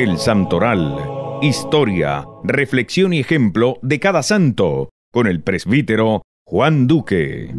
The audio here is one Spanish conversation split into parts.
El Santoral. Historia, reflexión y ejemplo de cada santo, con el presbítero Juan Duque.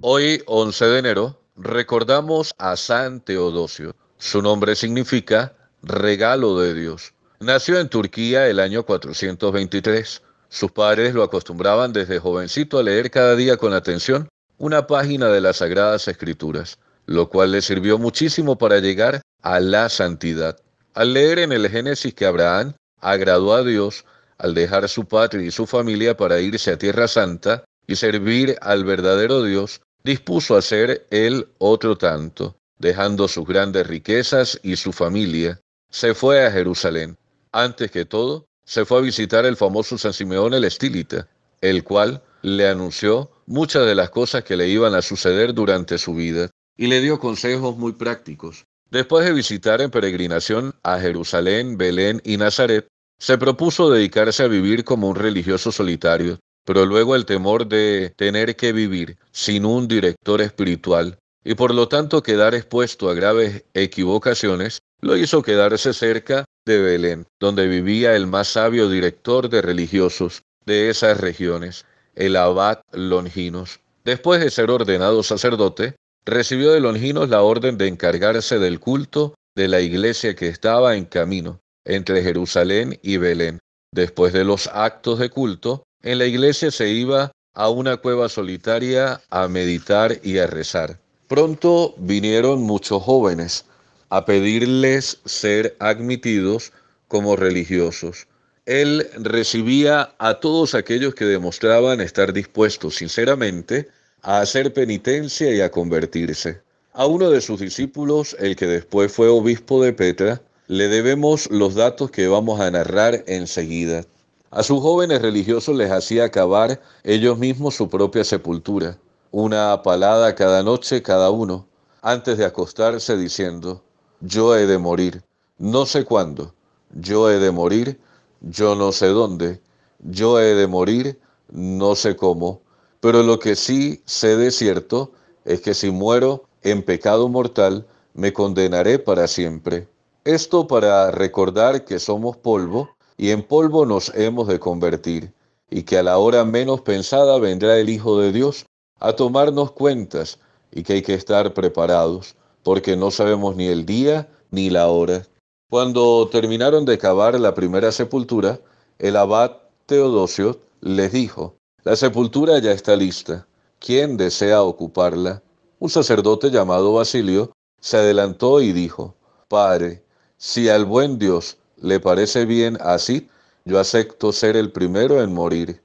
Hoy, 11 de enero, recordamos a San Teodosio. Su nombre significa regalo de Dios. Nació en Turquía el año 423. Sus padres lo acostumbraban desde jovencito a leer cada día con atención una página de las Sagradas Escrituras, lo cual le sirvió muchísimo para llegar a la santidad. Al leer en el Génesis que Abraham agradó a Dios al dejar su patria y su familia para irse a Tierra Santa y servir al verdadero Dios, dispuso a hacer él otro tanto, dejando sus grandes riquezas y su familia. Se fue a Jerusalén. Antes que todo, se fue a visitar el famoso San Simeón el Estilita, el cual le anunció muchas de las cosas que le iban a suceder durante su vida y le dio consejos muy prácticos. Después de visitar en peregrinación a Jerusalén, Belén y Nazaret, se propuso dedicarse a vivir como un religioso solitario, pero luego el temor de tener que vivir sin un director espiritual y por lo tanto quedar expuesto a graves equivocaciones lo hizo quedarse cerca de Belén, donde vivía el más sabio director de religiosos de esas regiones, el abad Longinos. Después de ser ordenado sacerdote, recibió de Longinos la orden de encargarse del culto de la iglesia que estaba en camino entre Jerusalén y Belén. Después de los actos de culto, en la iglesia se iba a una cueva solitaria a meditar y a rezar. Pronto vinieron muchos jóvenes a pedirles ser admitidos como religiosos. Él recibía a todos aquellos que demostraban estar dispuestos sinceramente a hacer penitencia y a convertirse. A uno de sus discípulos, el que después fue obispo de Petra, le debemos los datos que vamos a narrar enseguida. A sus jóvenes religiosos les hacía acabar ellos mismos su propia sepultura, una palada cada noche cada uno, antes de acostarse diciendo, yo he de morir, no sé cuándo, yo he de morir, yo no sé dónde, yo he de morir, no sé cómo, pero lo que sí sé de cierto es que si muero en pecado mortal, me condenaré para siempre. Esto para recordar que somos polvo y en polvo nos hemos de convertir, y que a la hora menos pensada vendrá el Hijo de Dios a tomarnos cuentas y que hay que estar preparados, porque no sabemos ni el día ni la hora. Cuando terminaron de cavar la primera sepultura, el abad Teodosio les dijo, la sepultura ya está lista. ¿Quién desea ocuparla? Un sacerdote llamado Basilio se adelantó y dijo, Padre, si al buen Dios le parece bien así, yo acepto ser el primero en morir,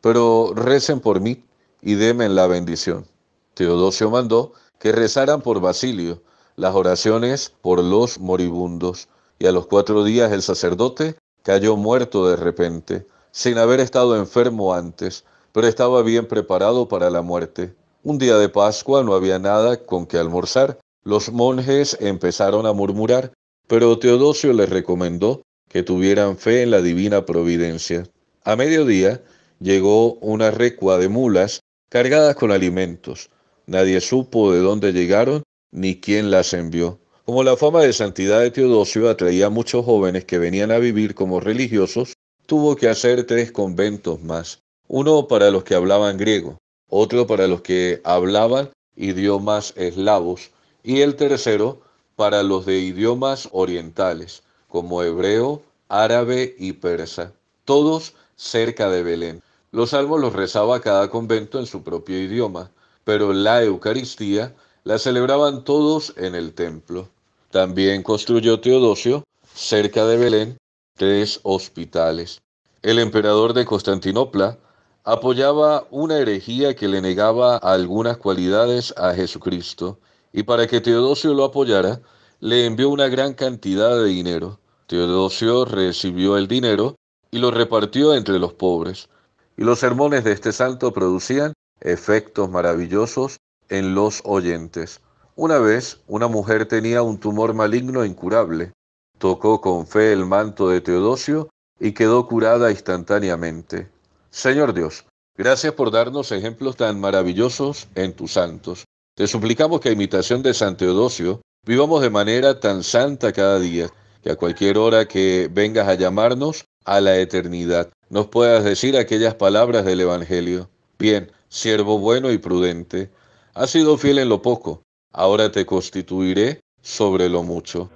pero recen por mí y denme la bendición. Teodosio mandó que rezaran por Basilio las oraciones por los moribundos, y a los cuatro días el sacerdote cayó muerto de repente, sin haber estado enfermo antes, pero estaba bien preparado para la muerte. Un día de Pascua no había nada con que almorzar. Los monjes empezaron a murmurar, pero Teodosio les recomendó que tuvieran fe en la divina providencia. A mediodía llegó una recua de mulas cargadas con alimentos. Nadie supo de dónde llegaron ni quién las envió. Como la fama de santidad de Teodosio atraía a muchos jóvenes que venían a vivir como religiosos, tuvo que hacer tres conventos más. Uno para los que hablaban griego, otro para los que hablaban idiomas eslavos y el tercero para los de idiomas orientales, como hebreo, árabe y persa, todos cerca de Belén. Los salmos los rezaba cada convento en su propio idioma, pero la Eucaristía la celebraban todos en el templo. También construyó Teodosio, cerca de Belén, tres hospitales. El emperador de Constantinopla apoyaba una herejía que le negaba algunas cualidades a Jesucristo, y para que Teodosio lo apoyara, le envió una gran cantidad de dinero. Teodosio recibió el dinero y lo repartió entre los pobres. Y los sermones de este santo producían efectos maravillosos en los oyentes. Una vez, una mujer tenía un tumor maligno incurable. Tocó con fe el manto de Teodosio y quedó curada instantáneamente. Señor Dios, gracias por darnos ejemplos tan maravillosos en tus santos. Te suplicamos que a imitación de San Teodosio, vivamos de manera tan santa cada día, que a cualquier hora que vengas a llamarnos a la eternidad, nos puedas decir aquellas palabras del Evangelio. Bien, siervo bueno y prudente, has sido fiel en lo poco, ahora te constituiré sobre lo mucho.